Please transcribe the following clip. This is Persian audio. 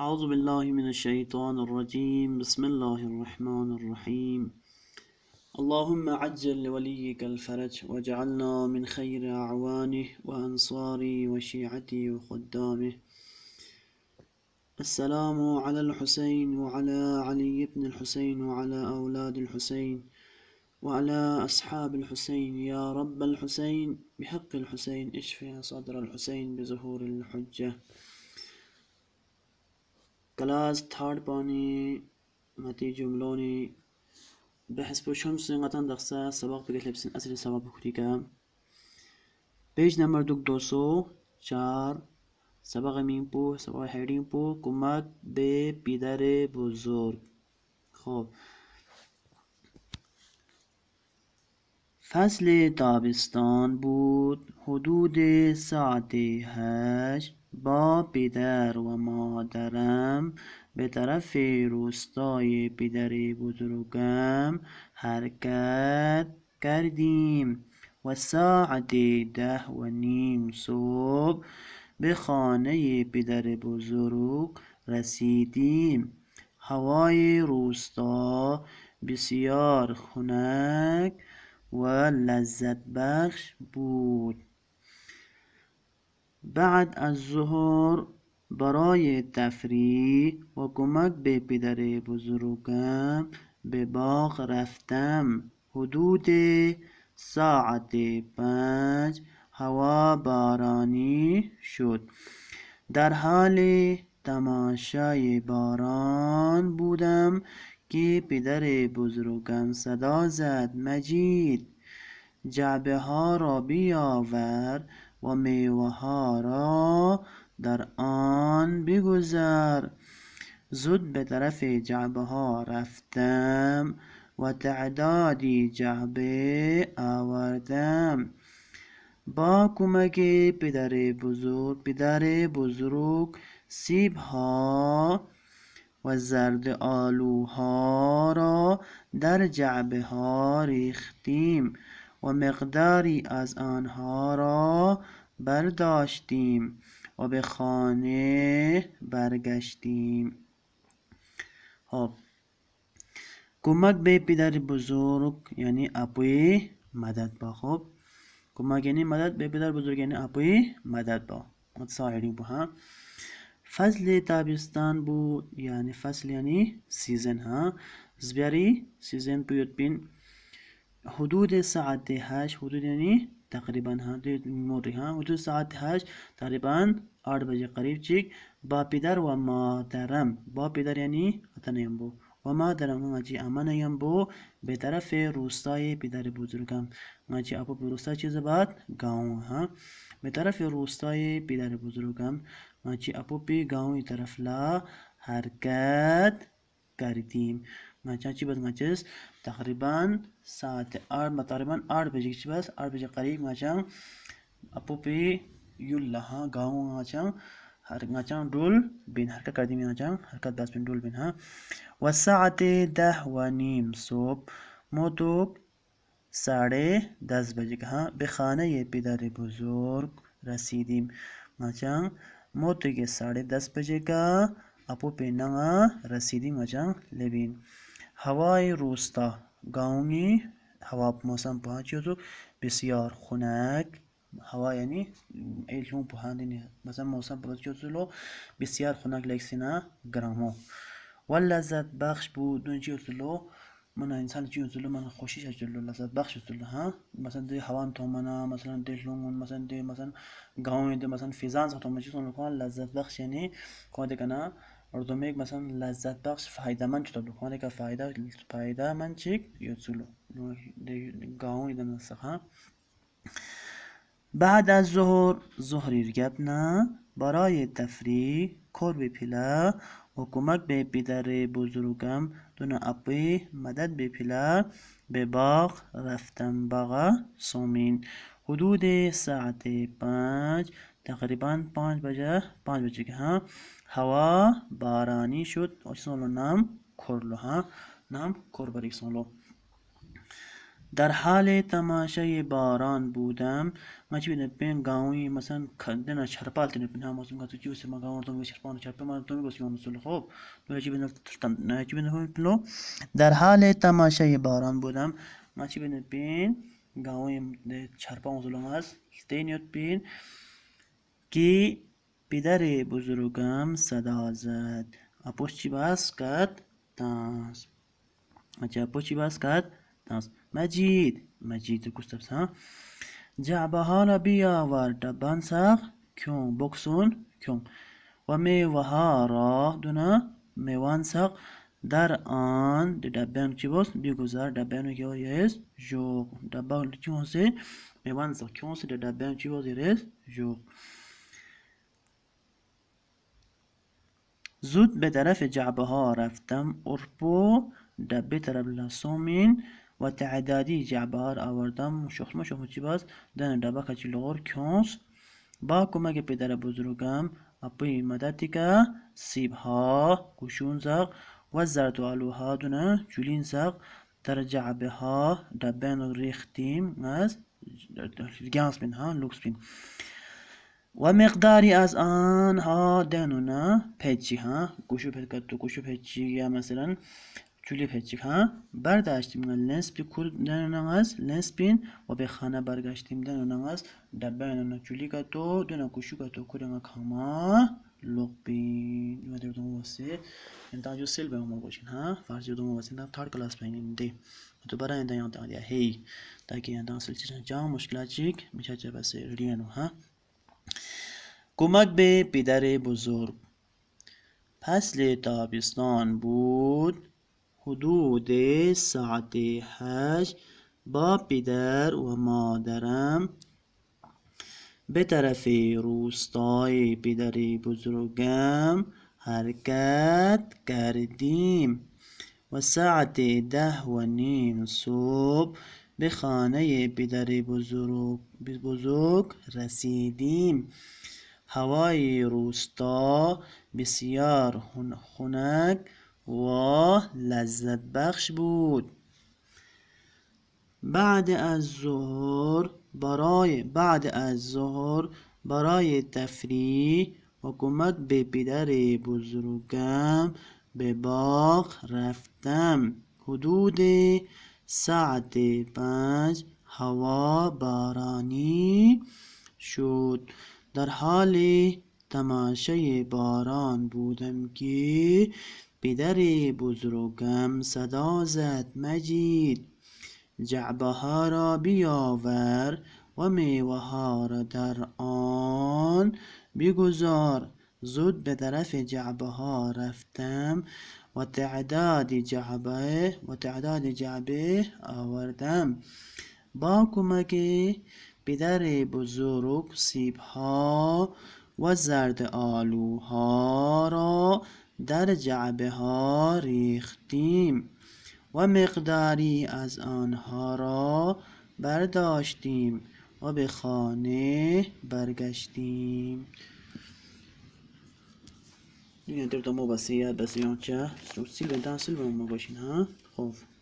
أعوذ بالله من الشيطان الرجيم بسم الله الرحمن الرحيم اللهم عجل لوليك الفرج واجعلنا من خير أعوانه وأنصاري وشيعتي وخدامه السلام على الحسين وعلى علي بن الحسين وعلى أولاد الحسين وعلى أصحاب الحسين يا رب الحسين بحق الحسين اشفي صدر الحسين بظهور الحجة کلاس تھاڑ پانی متی جملونی بحث بوشم سنگتن دقسا سبق بگت لبسن اصل سبق بخوری کا پیج نمبر دوک دو سو چار سبق مین پو سبق حیرین پو کمک به پیدر بزرگ خوب فصل تابستان بود حدود ساعت هشت با پدر و مادرم به طرف روستای پدر بزرگم حرکت کردیم و ساعت ده و نیم صبح به خانه پدر بزرگ رسیدیم هوای روستا بسیار خنک و لذت بخش بود بعد از ظهر برای تفریح و کمک به پدر بزرگم به باغ رفتم حدود ساعت پنج هوا بارانی شد در حال تماشای باران بودم که پدر بزرگم صدا زد مجید جعبه ها را بیاور و میوه ها را در آن بگذر زود به طرف جعبه ها رفتم و تعدادی جعبه آوردم با کمک پدر بزرگ پدر بزرگ سیب ها و زرد آلوها را در جعبه ها ریختیم و مقداری از آنها را برداشتیم و به خانه برگشتیم خب کمک به پدر بزرگ یعنی اپوی مدد با خب کمک یعنی مدد به پدر بزرگ یعنی اپوی مدد با متصاعدی با فصل تابستان بود یعنی فصل یعنی سیزن ها زبیاری سیزن یوت بین حدود ساعت هشت حدود یعنی تقریباً ہاں موٹی ہاں وجود ساعت حج تقریباً آٹھ بجے قریب چیک با پیدار و درم با پیدار یعنی اتنبو و ماتارم ماں امن نائمبو بے طرف روستای پیدر پیدارے بزرگم ماں اپو بروستا چیز بات گاؤں ہاں بے طرف روستای پیدر بزرگم اپو پی گاؤں طرف لا حرکت کردیم ngacaci bas ngacas takriban saat ar matariban ar bejik bas ar bejik qarib ngacang apupi yullaha gaung ngacang हर ngacang dul bin harkat कर दी ngacang harkat दस bin dul bin ha वसाते दह व नीम सोप मोतोप साढ़े दस बजे का हाँ बेखाना ये पिदारे बुजुर्ग रसीदीम ngacang मोतो के साढ़े दस बजे का अपो पेनांगा रसीदी ngacang लेबिन هوای روستا گاونی هوا موسم پاهانچی بسیار خنک هوا یعنی ایلمو پهاندینی مثلا موسم لو بسیار خنک لکسینا گرامو. و لذت بخش بودن لو من انسان چی لو من خوشیش لو لذت بخش لو ها مثلا دی هوان تو منا مثلا دی لونگون مثلا دی مثلا گاونی دی مثلا فیزان تو من چی لذت بخش یعنی کو کنا اردو یک مثلا لذت بخش فایده من چطور دخوان که فایده فایده من چیک یا چلو گاون ایدم نسخه بعد از ظهر ظهری نه برای تفریح کور پیلا و کمک به پدر بزرگم دون اپی مدد به پیلا به باغ رفتم باغ سومین حدود ساعت پنج тақрибан панҷ бажа панҷ бажага ҳа ҳава баронӣ шуд осисоло нам корло ҳа нам кор барисоло дар ҳале тамашаи барон будам дар ҳале тамашаи барон будам мачи бинпин гавои чарпа озулам аз стенёт бин که پدر بزرگم صدا زد اپوش چی باز کرد تانس اچه اپوش چی باز کرد تانس مجید مجید گستفسا جعبه ها را بیاور دبان سخ کیون بکسون کیون و میوه ها را دونه میوان سخ در آن دبان چی باز بیگذار دبان که یست جو دبان چی سه میوان سخ کیون سه دبان چی باز یست زود به طرف جعبه ها رفتم ارپو دبه طرف لسومین و تعدادی جعبه ها آوردم شخمه شخمه چی باز دن دبه کچی لغور کنس با کمک پدر بزرگم اپی مدتی که سیب ها کشون زق و زرد و ها دونه چولین زق در جعبه ها دبه ریختیم از گانس بین ها لکس بین و مقداری از آنها دنونا پچی ها گوشو پکتو گوشو پچی یا مثلا چولی پچی ها برداشتیم لنس بی دنونا از لنس بین و به خانه برگشتیم دنونا از دبه چولی چولی تو، دونا گوشو کتو کردن کاما لوگ بین و در دوم واسه انتا جو سیل به همون باشین ها فارسی دوم واسه انتا تار کلاس بینیم دی تو برای انتا یاد دانیا هی تاکی انتا سلچی جا مشکلات چیک میشه چه بسه ریانو ها کمک به پدر بزرگ فصل تابستان بود حدود ساعت هشت با پدر و مادرم به طرف روستای پدر بزرگم حرکت کردیم و ساعت ده و نیم صبح به خانه پدر بزرگ, بزرگ رسیدیم هوای روستا بسیار خنک و لذت بخش بود بعد از ظهر برای بعد از ظهر برای تفریح و کمک به پدر بزرگم به باغ رفتم حدود ساعت پنج هوا بارانی شد در حال تماشای باران بودم که پدر بزرگم صدا زد مجید جعبه ها را بیاور و میوه ها را در آن بگذار زود به طرف جعبه ها رفتم و تعداد جعبه و تعداد جعبه آوردم با کمک به بزرگ سیب ها و زرد آلوها را در جعبه ها ریختیم و مقداری از آنها را برداشتیم و به خانه برگشتیم دیگه انتبه تا بسیار بسیار چه سوسیل و دانسل ما باشین ها خوب